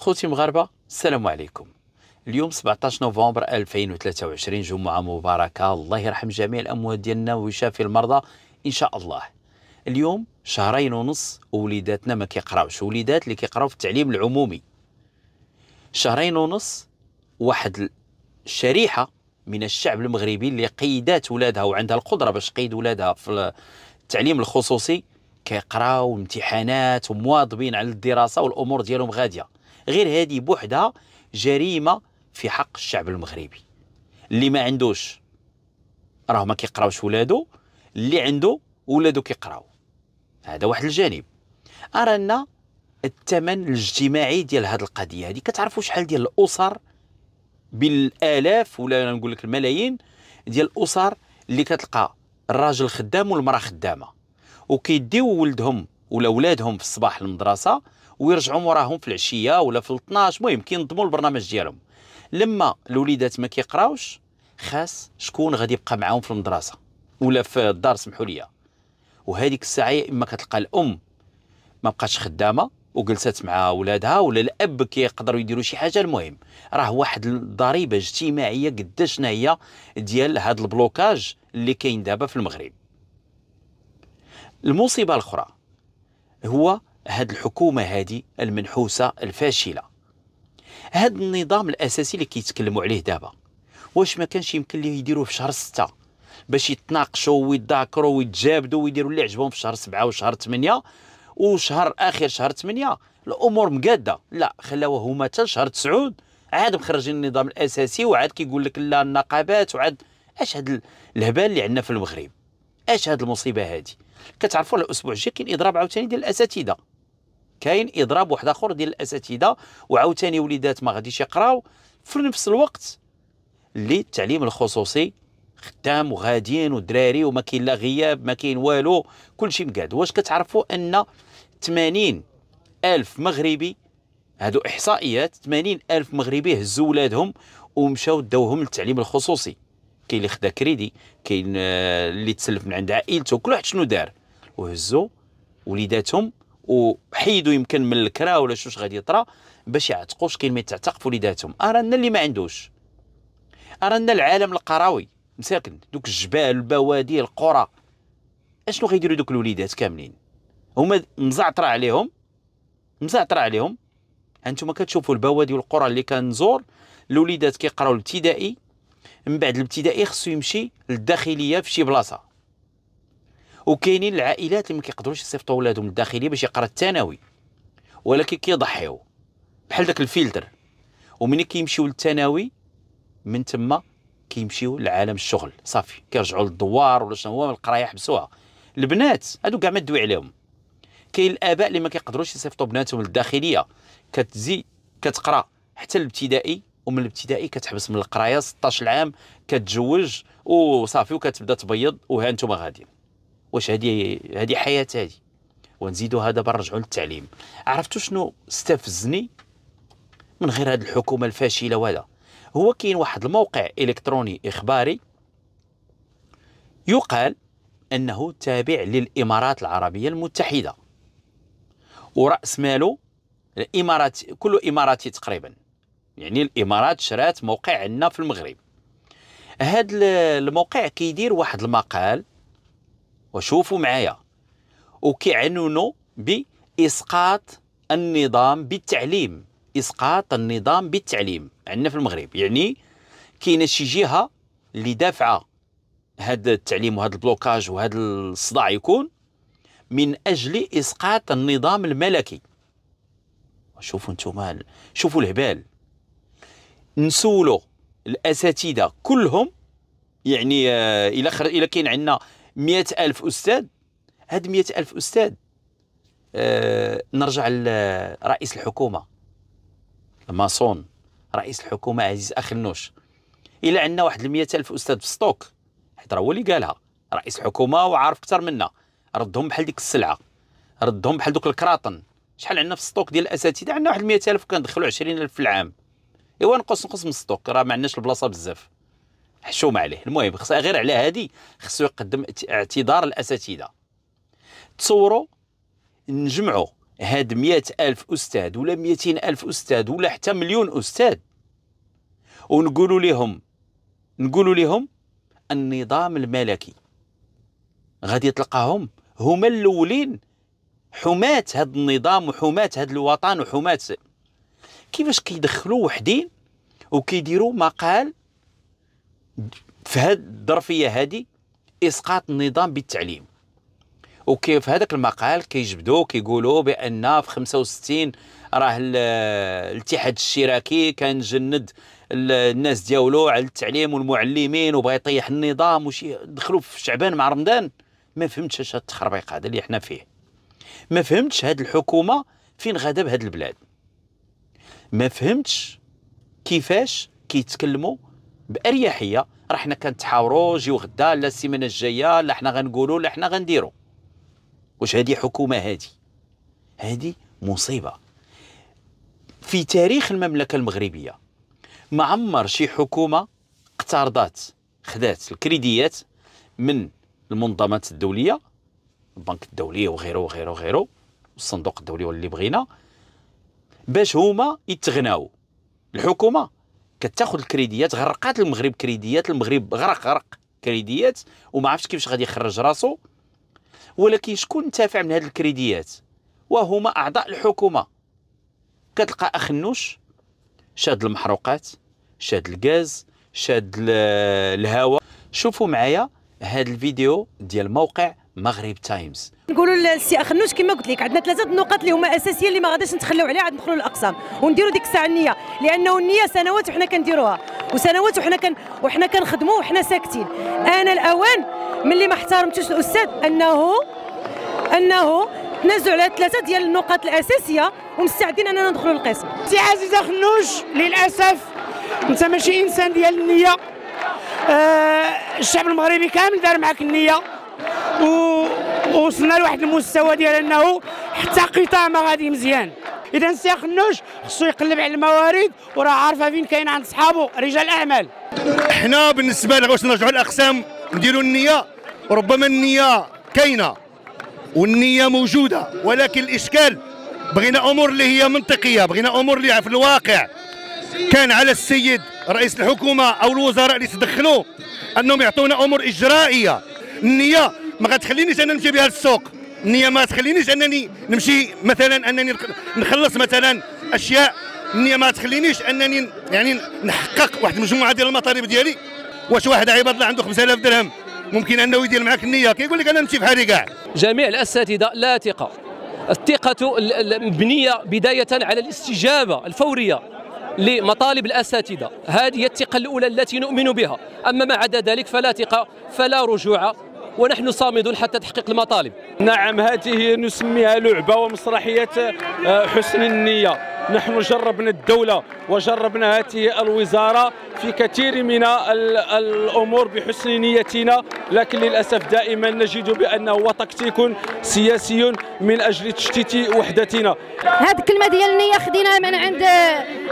خوتي مغاربه السلام عليكم اليوم 17 نوفمبر 2023 جمعه مباركه الله يرحم جميع الاموات ديالنا ويشافي المرضى ان شاء الله اليوم شهرين ونص وليداتنا ما كيقراوش وليدات اللي كيقراو في التعليم العمومي شهرين ونص واحد الشريحه من الشعب المغربي اللي قيدات ولادها وعندها القدره باش تقيد ولادها في التعليم الخصوصي كيقراو امتحانات ومواظبين على الدراسه والامور ديالهم غاديه غير هذه بوحدها جريمه في حق الشعب المغربي اللي ما عندوش راه ما كيقراوش ولادو اللي عنده ولادو كيقراو هذا واحد الجانب ارانا الثمن الاجتماعي ديال هذه القضيه هذه كتعرفوا شحال ديال الاسر بالالاف ولا نقول لك الملايين ديال الاسر اللي كتلقى الراجل خدام والمراه خدامه وكيديو ولدهم ولا ولادهم في الصباح المدرسه ويرجعوا موراهم في العشيه ولا في 12 المهم كينظموا البرنامج ديالهم لما الوليدات ما كيقراوش خاص شكون غادي يبقى معاهم في المدرسه ولا في الدار سمحوا لي وهذيك الساعه يا اما كتلقى الام ما بقاتش خدامه وجلست مع ولادها ولا الاب كيقدروا يديروا شي حاجه المهم راه واحد الضريبه اجتماعيه قداش شنو هي ديال هذا البلوكاج اللي كاين دابا في المغرب المصيبه الاخرى هو هاد الحكومة هادي المنحوسة الفاشلة هاد النظام الأساسي اللي كيتكلموا عليه دابا واش ما كانش يمكن ليه يديروه في شهر ستة باش يتناقشوا ويتذاكروا ويتجابدوا ويديروا اللي عجبهم في شهر سبعة وشهر ثمانية وشهر اخر شهر ثمانية الامور مقاده لا خلاوه هما حتى شهر تسعود عاد مخرجين النظام الاساسي وعاد كيقول لك لا النقابات وعاد اش هاد الهبال اللي عندنا في المغرب اش هاد المصيبه هادي كتعرفوا الاسبوع الجاي كاين اضراب عاوتاني ديال الاساتذه كاين اضراب واحد اخر ديال الاساتذه وعاوتاني وليدات ما غاديش يقراو في نفس الوقت اللي التعليم الخصوصي خدام وغاديين ودراري وما كاين لا غياب ما كاين والو كلشي مقاد واش كتعرفوا ان 80 الف مغربي هادو احصائيات 80 الف مغربي هزوا ولادهم ومشاو داوهم للتعليم الخصوصي كاين اللي خدا كريدي كاين آه، اللي تسلف من عند عائلته كل واحد شنو دار وهزوا وليداتهم وحيدوا يمكن من الكرا ولا شوش غادي يطرا باش يعتقوش كلمه تعتق في وليداتهم ارانا اللي ما عندوش ارانا العالم القروي مساكن دوك الجبال البوادي القرى اشنو غيديروا دوك الوليدات كاملين هما مزعطرة عليهم مزعطرة عليهم هانتوما كتشوفوا البوادي والقرى اللي كنزور الوليدات كيقراو الابتدائي من بعد الابتدائي خصو يمشي للداخليه في شي بلاصه وكاينين العائلات اللي ما كيقدروش يصيفطوا ولادهم الداخليه باش يقرا الثانوي ولكن كيضحيو بحال داك الفلتر ومنين كيمشيو للثانوي من تما كيمشيو لعالم الشغل صافي كيرجعوا للدوار ولا شنو هو القرايه حبسوها البنات هادو كاع ما تدوي عليهم كاين الاباء اللي ما كيقدروش يصيفطوا بناتهم للداخليه كتزي كتقرا حتى الابتدائي ومن الابتدائي كتحبس من القرايه 16 عام كتزوج وصافي وكتبدا تبيض وها انتم غاديين واش هذه هذه حياه هذه ونزيدوا هذا برجعوا للتعليم عرفتوا شنو استفزني من غير هذه الحكومه الفاشله ولا هو كاين واحد الموقع الكتروني اخباري يقال انه تابع للامارات العربيه المتحده وراس ماله الامارات كله اماراتي تقريبا يعني الامارات شرات موقع عندنا في المغرب هذا الموقع كيدير واحد المقال وشوفوا معايا وكيعنونوا باسقاط النظام بالتعليم اسقاط النظام بالتعليم عندنا في المغرب يعني كاينه شي جهه اللي دافعه هذا التعليم وهذا البلوكاج وهذا الصداع يكون من اجل اسقاط النظام الملكي شوفوا انتم شوفوا الهبال نسولوا الاساتذه كلهم يعني آه، الى الى كاين عندنا مئة ألف أستاذ هاد مئة ألف أستاذ آه نرجع لرئيس الحكومة الماسون رئيس الحكومة عزيز أخنوش إلى عندنا واحد المئة ألف أستاذ في ستوك حيت راه هو اللي قالها رئيس الحكومة وعارف أكثر منا ردهم بحال ديك السلعة ردهم بحال دوك الكراطن شحال عندنا في ستوك ديال الاساتذه عندنا واحد ألف كندخلوا 20000 في العام ايوا نقص نقص من الستوك راه ما عندناش البلاصه بزاف حشومه عليه المهم خص غير على هذه خصو يقدم اعتذار الاساتذه تصوروا نجمعوا هاد مئة ألف أستاذ ولا مئتين ألف أستاذ ولا حتى مليون أستاذ ونقولوا لهم نقولوا لهم النظام الملكي غادي تلقاهم هما الاولين حماة هذا النظام وحماة هذا الوطن وحماة كيفاش كيدخلوا وحدين وكيديروا مقال في هذه الظرفيه هذه اسقاط النظام بالتعليم وكيف هذاك المقال كيجبدوا كيقولوا بان في 65 راه الاتحاد الاشتراكي كان جند الناس ديالو على التعليم والمعلمين وبغى يطيح النظام وشي دخلوا في شعبان مع رمضان ما فهمتش اش هاد التخربيق هذا اللي حنا فيه ما فهمتش هاد الحكومه فين غادا بهاد البلاد ما فهمتش كيفاش كيتكلموا باريحيه راه حنا كنتحاوروا جيو غدا لا السيمانه الجايه لا حنا غنقولوا لا حنا غنديروا واش هادي حكومه هادي هادي مصيبه في تاريخ المملكه المغربيه ما عمر شي حكومه اقترضات خذات الكريديات من المنظمات الدوليه البنك الدولي وغيره وغيره وغيره الصندوق الدولي واللي بغينا باش هما يتغناو الحكومه كتاخذ الكريديات غرقات المغرب كريديات المغرب غرق غرق كريديات وما عرفتش كيفاش غادي يخرج راسو ولكن شكون نتافع من هذه الكريديات وهما اعضاء الحكومه كتلقى اخ نوش شاد المحروقات شاد الغاز شاد الهواء شوفوا معايا هذا الفيديو ديال موقع مغرب تايمز نقولوا للسي اخنوش كما قلت لك عندنا ثلاثه نقاط اللي هما اساسيه اللي ما غاديش نتخلاو عليها عاد ندخلوا للاقسام ونديروا ديك الساعه النيه لانه النيه سنوات وحنا كنديروها وسنوات وحنا كن وحنا كنخدموا وحنا ساكتين انا الاوان ملي ما احترمتوش الاستاذ انه انه تنازلوا على ثلاثه ديال النقاط الاساسيه ومستعدين اننا ندخلوا للقسم سي عزيز اخنوش للاسف انت ماشي انسان ديال النيه آه الشعب المغربي كامل دار معك النيه ووصلنا لواحد المستوى ديال انه حتى قطاع ما غادي مزيان اذا السي خنوش خصو يقلب على الموارد وراه عارفه فين كاين عند صحابه رجال اعمال حنا بالنسبه لنا باش نرجعوا الاقسام نديروا النيه ربما النيه كاينه والنيه موجوده ولكن الاشكال بغينا امور اللي هي منطقيه بغينا امور اللي في الواقع كان على السيد رئيس الحكومه او الوزراء اللي تدخلوا انهم يعطونا امور اجرائيه النيه ما غتخلينيش انا نمشي بها للسوق النيه ما تخلينيش انني نمشي مثلا انني نخلص مثلا اشياء النيه ما تخلينيش انني يعني نحقق واحد المجموعه ديال المطالب ديالي واش واحد عباد الله عنده 5000 درهم ممكن انه يدير معك النيه كيقول لك انا نمشي بحالي كاع جميع الاساتذه لا ثقه الثقه مبنيه بدايه على الاستجابه الفوريه لمطالب الاساتذه هذه هي الثقه الاولى التي نؤمن بها اما ما عدا ذلك فلا ثقه فلا رجوع ونحن صامدون حتى تحقيق المطالب نعم هذه نسميها لعبة ومسرحية آه، حسن النية نحن جربنا الدولة وجربنا هذه الوزارة في كثير من الأمور بحسن نيتنا لكن للأسف دائما نجد بأنه هو تكتيك سياسي من أجل تشتيت وحدتنا هذه الكلمة ديال النية خديناها من عند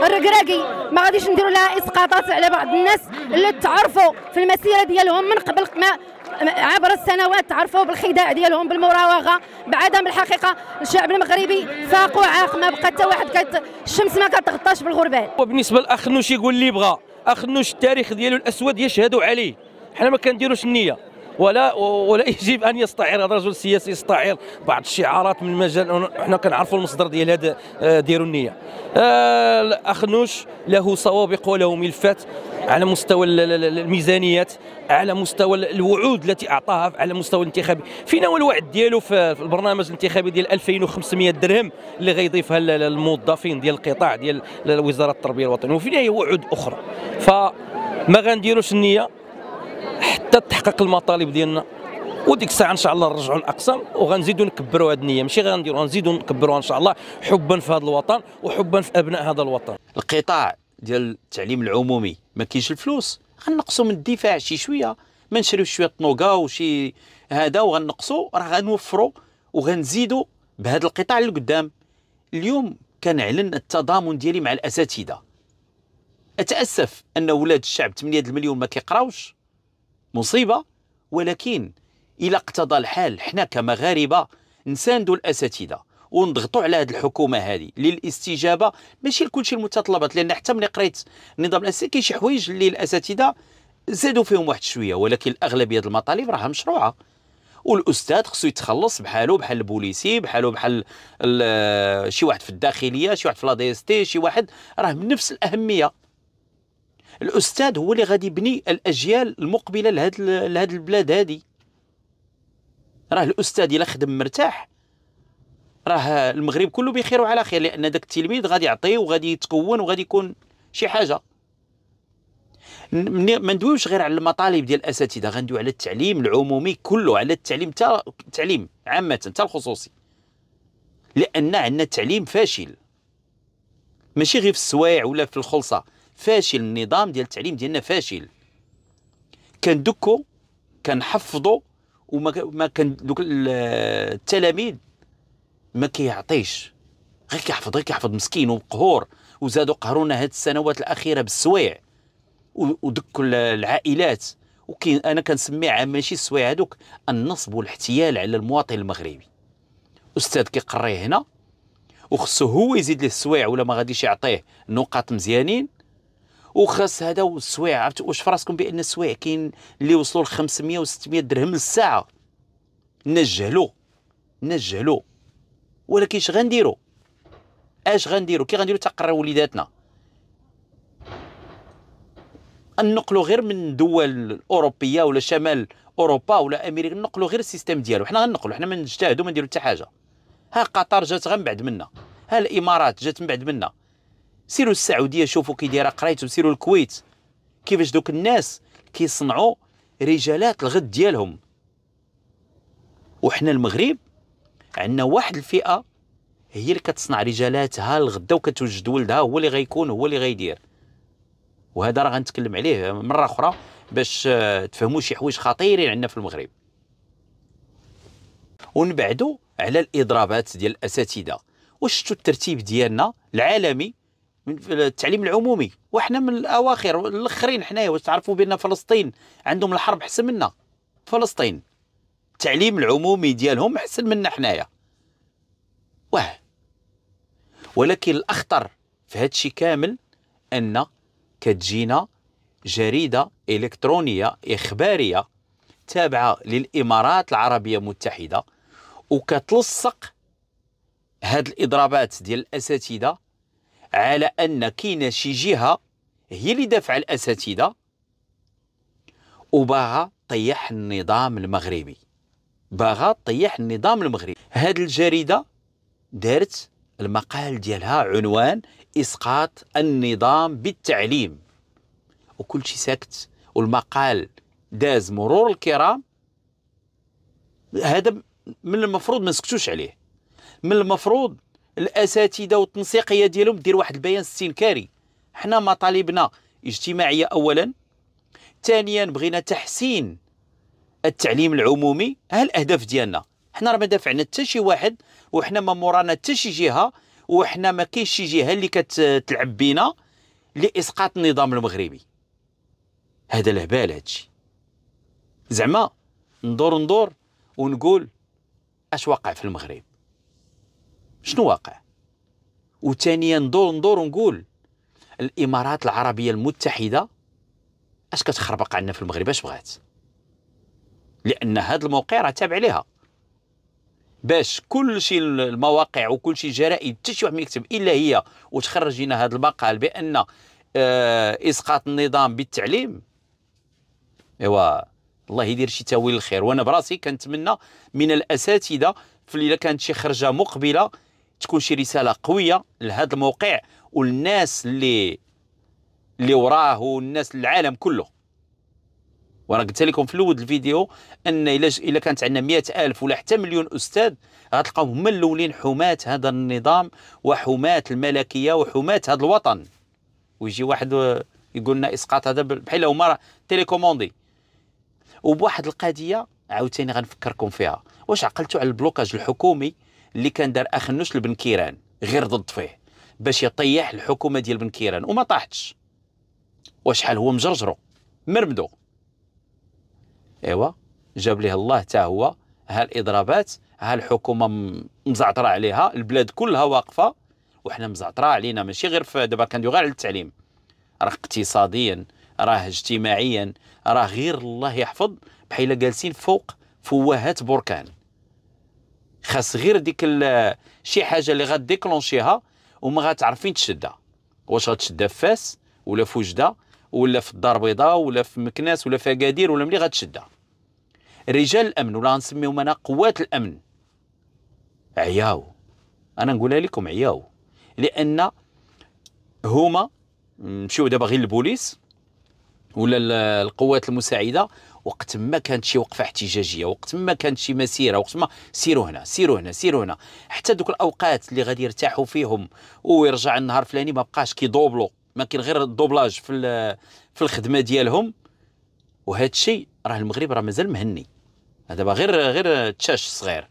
الركراكي ما غاديش نديروا لها إسقاطات على بعض الناس اللي تعرفوا في المسيرة ديالهم من قبل ما عبر السنوات تعرفوا بالخداع ديالهم بالمراوغه بعدم الحقيقه الشعب المغربي فاق وعاق ما بقى حتى واحد كت... الشمس ما كتغطاش بالغربال وبالنسبه لاخ نوش يقول لي بغى اخ نوش التاريخ ديالو الاسود يشهدوا عليه حنا ما كنديروش النيه ولا ولا يجب ان يستعير هذا الرجل السياسي يستعير بعض الشعارات من مجال حنا كنعرفوا المصدر ديال هذا آه، ديروا النيه آه، الاخ نوش له سوابق وله ملفات على مستوى الميزانيات على مستوى الوعود التي اعطاها على مستوى الانتخابي فينا هو الوعد ديالو في البرنامج الانتخابي ديال 2500 درهم اللي غيضيفها للموظفين ديال القطاع ديال وزاره التربيه الوطنيه وفينا هي وعود اخرى فما غنديروش النيه حتى تحقق المطالب ديالنا وديك الساعه ان شاء الله نرجعوا الاقسام وغنزيدوا نكبروا هذه النيه ماشي غنديروا غنزيدوا نكبروها ان شاء الله حبا في هذا الوطن وحبا في ابناء هذا الوطن القطاع ديال التعليم العمومي ما كاينش الفلوس غنقصوا من الدفاع شي شويه ما نشريوش شويه طنوكا وشي هذا وغنقصوا راه غنوفروا وغنزيدوا بهذا القطاع اللي قدام اليوم كنعلن التضامن ديالي مع الاساتذه اتاسف ان ولاد الشعب 8 مليون ما كيقراوش مصيبه ولكن الى اقتضى الحال حنا كمغاربه نساندوا الاساتذه ونضغطوا على هذه الحكومه هذه للاستجابه ماشي لكل شيء المتطلبات لان حتى ملي قريت النظام الاساسي كاين شي حوايج اللي الاساتذه زادوا فيهم واحد شويه ولكن الاغلبيه المطالب راها مشروعه والاستاذ خصو يتخلص بحالو بحال البوليسي بحالو بحال شي واحد في الداخليه شي واحد في لا دي اس تي شي واحد راه من نفس الاهميه الاستاذ هو اللي غادي يبني الاجيال المقبله لهاد لهاد البلاد هادي راه الاستاذ الا خدم مرتاح راه المغرب كله بخير وعلى خير لان داك التلميذ غادي يعطيه وغادي يتكون وغادي يكون شي حاجه ما ندويوش غير على المطالب ديال الاساتذه غندويو على التعليم العمومي كله على التعليم تا التعليم عامه تا الخصوصي لان عندنا تعليم فاشل ماشي غير في السوايع ولا في الخلصه فاشل النظام ديال التعليم ديالنا فاشل كندكو كنحفظو وما ما كان دوك التلاميذ ما كيعطيش غير كيحفظ غير كيحفظ مسكين ومقهور وزادوا قهرونا هاد السنوات الاخيره بالسويع ودك العائلات وكاين انا كنسميها ماشي السويع هذوك النصب والاحتيال على المواطن المغربي استاذ كيقريه هنا وخصو هو يزيد ليه السويع ولا ما غاديش يعطيه نقاط مزيانين وخاص هذا والسويع عرفت واش في راسكم بان السويع كاين اللي وصلوا ل 500 و 600 درهم للساعه نجهلو نجهلو ولكن اش غنديروا اش غنديروا كي غنديروا تقرا وليداتنا نقلوا غير من دول اوروبيه ولا شمال اوروبا ولا امريكا نقلوا غير السيستم ديالو حنا غنقلوا حنا ما نجتهدوا ما نديروا حتى حاجه ها قطر جات من بعد منا ها الامارات جات من بعد منا سيروا السعوديه شوفوا كي دايره قرايتهم سيروا الكويت كيفاش دوك الناس كيصنعوا رجالات الغد ديالهم وحنا المغرب عندنا واحد الفئه هي اللي كتصنع رجالاتها الغدا وكتوجد ولدها هو اللي غيكون هو اللي غيدير وهذا راه غنتكلم عليه مره اخرى باش آه، تفهموا شي حوايج خطيرين عندنا في المغرب ونبعدوا على الاضرابات ديال الاساتذه واش الترتيب ديالنا العالمي في التعليم العمومي وحنا من الاواخر الاخرين حنايا واش تعرفوا بان فلسطين عندهم الحرب احسن منا فلسطين التعليم العمومي ديالهم احسن منا حنايا واه ولكن الاخطر في هذا الشيء كامل ان كتجينا جريده الكترونيه اخباريه تابعه للامارات العربيه المتحده وكتلصق هاد الاضرابات ديال الاساتذه على ان كاينه شي جهه هي اللي دافعه الاساتذه وباغا طيح النظام المغربي باغا طيح النظام المغربي هاد الجريده دارت المقال ديالها عنوان اسقاط النظام بالتعليم وكل شيء ساكت والمقال داز مرور الكرام هذا من المفروض ما نسكتوش عليه من المفروض الاساتذه والتنسيقيه ديالهم دير واحد البيان استنكاري حنا مطالبنا اجتماعيه اولا ثانيا بغينا تحسين التعليم العمومي ها الاهداف ديالنا حنا راه ما دافعنا حتى شي واحد وحنا ما مورانا حتى شي جهه وحنا ما كاينش شي جهه اللي كتلعب بينا لاسقاط النظام المغربي هذا الهبال هادشي زعما ندور ندور ونقول اش واقع في المغرب شنو واقع وثانيا ندور ندور ونقول الامارات العربيه المتحده اش كتخربق عندنا في المغرب اش بغات لان هذا الموقع راه تابع لها باش كل شيء المواقع وكل شيء جرائد حتى شي واحد ما يكتب الا هي وتخرج لنا هذا المقال بان آه، اسقاط النظام بالتعليم ايوا الله يدير شي تاويل الخير وانا براسي كنتمنى من الاساتذه في كانت شي خرجه مقبله تكون شي رساله قويه لهذا الموقع وللناس اللي اللي وراه والناس العالم كله وانا قلت لكم في الاول الفيديو ان الا الا كانت عندنا مئة الف ولا حتى مليون استاذ غتلقاهم هما الاولين حماة هذا النظام وحماة الملكيه وحماة هذا الوطن ويجي واحد يقول لنا اسقاط هذا بحال هما تيليكوموندي وبواحد القضيه عاوتاني غنفكركم فيها واش عقلتوا على البلوكاج الحكومي اللي كان دار اخنوش لبن كيران غير ضد فيه باش يطيح الحكومه ديال بن كيران وما طاحتش وشحال هو مجرجرو مرمدو ايوا جاب ليه الله حتى هو ها الاضرابات ها الحكومه مزعطره عليها البلاد كلها واقفه وحنا مزعطره علينا ماشي غير في دابا كندوي غير على التعليم راه اقتصاديا راه اجتماعيا راه غير الله يحفظ بحال جالسين فوق فوهات بركان خاص غير ديك شي حاجه اللي غديكلونشيها وما غتعرفين فين تشدها واش غتشدها في فاس ولا في وجده ولا في الدار البيضاء ولا في مكناس ولا في اكادير ولا ملي غتشدها رجال الامن ولا غنسميهم انا قوات الامن عياو انا نقولها لكم عياو لان هما مشيو دابا غير البوليس ولا القوات المساعده وقت ما كانت شي وقفه احتجاجيه وقت ما كانت شي مسيره وقت ما سيروا هنا سيروا هنا سيروا هنا حتى دوك الاوقات اللي غادي يرتاحوا فيهم ويرجع النهار فلاني ما بقاش كيدوبلو ما كاين غير الدوبلاج في في الخدمه ديالهم وهذا الشيء راه المغرب راه مازال مهني هذا غير غير تشاش صغير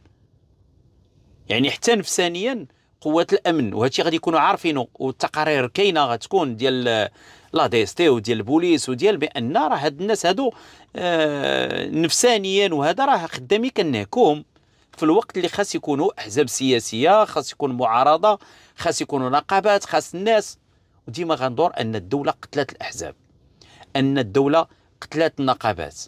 يعني حتى نفسانيا قوات الامن وهادشي غادي يكونوا عارفينه والتقارير كاينه غتكون ديال لا دي اس تي وديال البوليس وديال بان راه هاد الناس هادو آه نفسانيا وهذا راه خدامي كنهكوهم في الوقت اللي خاص يكونوا احزاب سياسيه خاص يكون معارضه خاص يكونوا نقابات خاص الناس وديما غندور ان الدوله قتلت الاحزاب ان الدوله قتلت النقابات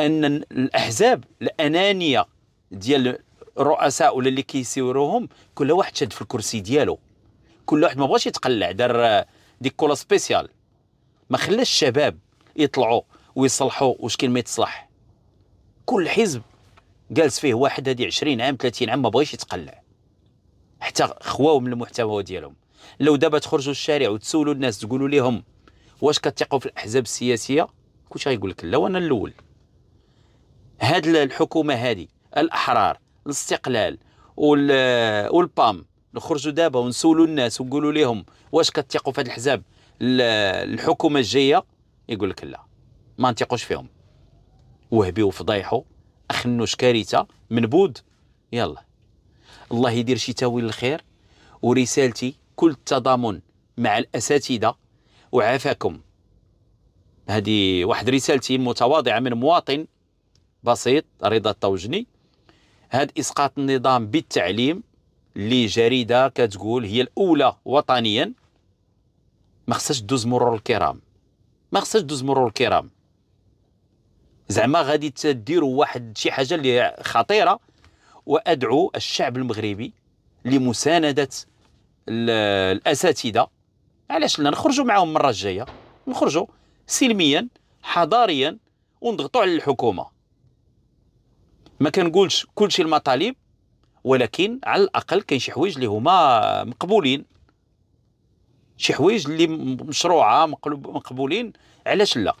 ان الاحزاب الانانيه ديال الرؤساء ولا اللي كيسيروهم كل واحد شاد في الكرسي ديالو كل واحد ما بغاش يتقلع دار ديك كولا سبيسيال ما خلاش الشباب يطلعوا ويصلحوا واش كاين ما يتصلح كل حزب جالس فيه واحد هادي 20 عام 30 عام ما بغاش يتقلع حتى خواو من المحتوى ديالهم لو دابا تخرجوا الشارع وتسولوا الناس تقولوا لهم واش كتثقوا في الاحزاب السياسيه كلشي غيقول لك لا وانا الاول هاد الحكومه هادي الاحرار الاستقلال والبام نخرجوا دابا ونسولوا الناس ونقولوا لهم واش كتيقوا في هذا الاحزاب الحكومه الجايه يقول لك لا ما نثقوش فيهم وهبي وفضايحو اخنوش كارثه منبود يلا الله يدير شي تاويل الخير ورسالتي كل التضامن مع الاساتذه وعافاكم هذه واحد رسالتي متواضعه من مواطن بسيط رضا الطوجني هذا اسقاط النظام بالتعليم اللي جريده كتقول هي الاولى وطنيا ما خصهاش دوز مرور الكرام ما خصهاش دوز مرور الكرام زعما غادي تديروا واحد شي حاجه اللي خطيره وادعو الشعب المغربي لمسانده الاساتذه علاش لا نخرجوا معاهم المره الجايه نخرجوا سلميا حضاريا ونضغطوا على الحكومه ما كنقولش كلشي المطالب ولكن على الاقل كاين شي حوايج اللي هما مقبولين شي حوايج اللي مشروعه مقبولين علاش لا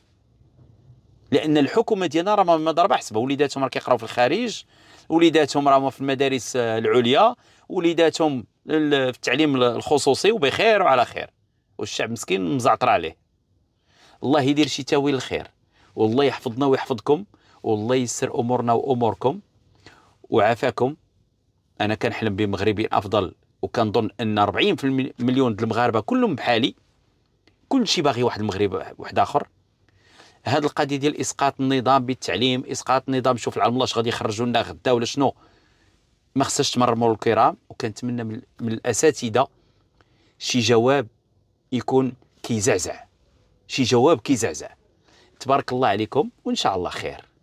لان الحكومه ديالنا راه ما ضربه حسبه وليداتهم راه كيقراو في الخارج وليداتهم راهم في المدارس العليا وليداتهم في التعليم الخصوصي وبخير وعلى خير والشعب مسكين مزعطر عليه الله يدير شي تاويل الخير والله يحفظنا ويحفظكم والله يسر امورنا واموركم وعافاكم انا كنحلم بمغربي افضل وكنظن ان 40 مليون المغاربه كلهم بحالي كل شيء باغي واحد المغرب واحد اخر هذه القضيه ديال اسقاط النظام بالتعليم اسقاط النظام شوف العلم الله اش غادي يخرجوا لنا غدا ولا شنو ما خصهاش تمرمر الكرام وكنتمنى من, من الاساتذه شي جواب يكون كيزعزع شي جواب كيزعزع تبارك الله عليكم وان شاء الله خير